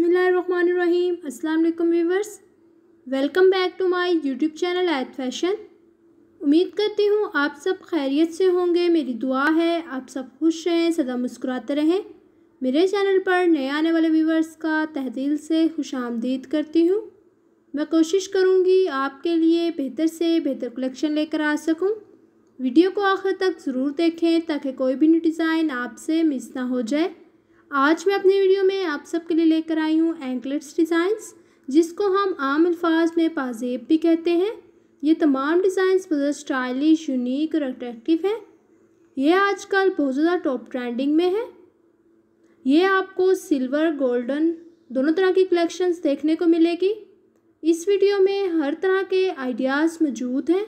बसमीम् अल्लाम viewers welcome back to my YouTube channel at fashion उम्मीद करती हूँ आप सब खैरियत से होंगे मेरी दुआ है आप सब खुश रहें सदा मुस्कुराते रहें मेरे चैनल पर नए आने वाले व्यूवर्स का तहदील से खुश आमदीद करती हूँ मैं कोशिश करूँगी आपके लिए बेहतर से बेहतर कलेक्शन लेकर आ सकूँ वीडियो को आखिर तक ज़रूर देखें ताकि कोई भी डिज़ाइन आपसे मिस ना हो जाए आज मैं अपने वीडियो में आप सबके लिए लेकर आई हूँ एंकलेट्स डिज़ाइंस जिसको हम आम अल्फाज में पाजेब भी कहते हैं ये तमाम डिज़ाइंस बहुत स्टाइलिश यूनिक और अट्रैक्टिव हैं ये आजकल बहुत ज़्यादा टॉप ट्रेंडिंग में है ये आपको सिल्वर गोल्डन दोनों तरह की कलेक्शंस देखने को मिलेगी इस वीडियो में हर तरह के आइडियाज़ मौजूद हैं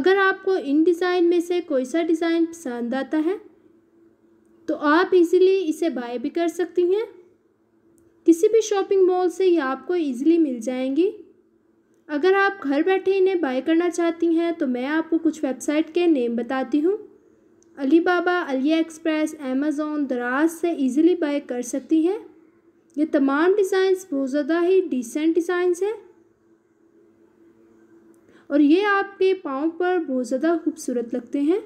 अगर आपको इन डिज़ाइन में से कोई सा डिज़ाइन पसंद आता है तो आप इजीली इसे बाय भी कर सकती हैं किसी भी शॉपिंग मॉल से ये आपको इजीली मिल जाएंगी अगर आप घर बैठे इन्हें बाय करना चाहती हैं तो मैं आपको कुछ वेबसाइट के नेम बताती हूँ Alibaba AliExpress Amazon Daraz से इजीली बाय कर सकती हैं ये तमाम डिज़ाइंस बहुत ज़्यादा ही डिसेंट डिज़ाइंस हैं और ये आपके पाँव पर बहुत ज़्यादा खूबसूरत लगते हैं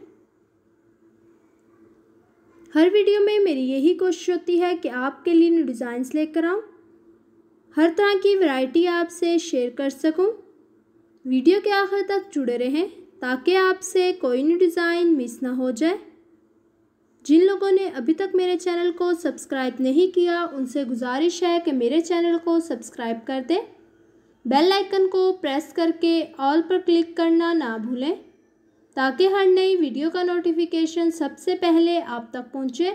हर वीडियो में मेरी यही कोशिश होती है कि आपके लिए न्यू डिज़ाइंस लेकर आऊँ हर तरह की वैरायटी आपसे शेयर कर सकूं। वीडियो के आखिर तक जुड़े रहें ताकि आपसे कोई न्यू डिज़ाइन मिस ना हो जाए जिन लोगों ने अभी तक मेरे चैनल को सब्सक्राइब नहीं किया उनसे गुजारिश है कि मेरे चैनल को सब्सक्राइब कर दें बेल आइकन को प्रेस करके ऑल पर क्लिक करना ना भूलें ताकि हर नई वीडियो का नोटिफिकेशन सबसे पहले आप तक पहुंचे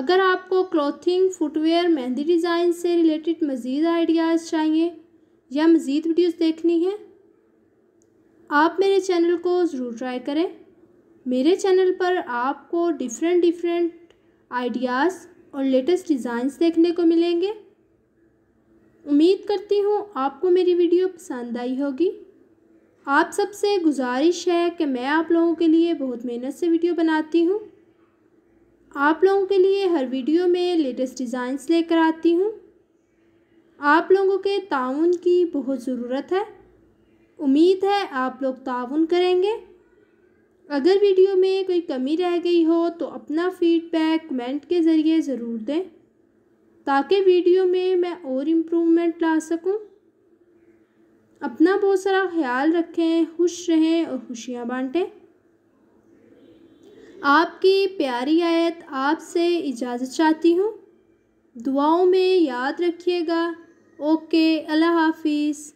अगर आपको क्लॉथिंग फुटवेयर मेहंदी डिज़ाइन से रिलेटेड मज़ीद आइडियाज़ चाहिए या मज़ीद वीडियोस देखनी है आप मेरे चैनल को ज़रूर ट्राई करें मेरे चैनल पर आपको डिफरेंट डिफरेंट आइडियाज़ और लेटेस्ट डिज़ाइंस देखने को मिलेंगे उम्मीद करती हूँ आपको मेरी वीडियो पसंद आई होगी आप सबसे गुजारिश है कि मैं आप लोगों के लिए बहुत मेहनत से वीडियो बनाती हूँ आप लोगों के लिए हर वीडियो में लेटेस्ट डिज़ाइंस लेकर आती हूँ आप लोगों के ताउन की बहुत ज़रूरत है उम्मीद है आप लोग ताउन करेंगे अगर वीडियो में कोई कमी रह गई हो तो अपना फीडबैक कमेंट के ज़रिए ज़रूर दें ताकि वीडियो में मैं और इम्प्रूवमेंट ला सकूं अपना बहुत सारा ख्याल रखें खुश रहें और खुशियाँ बांटें आपकी प्यारी आयत आपसे इजाज़त चाहती हूँ दुआओं में याद रखिएगा ओके अल्लाह हाफिज़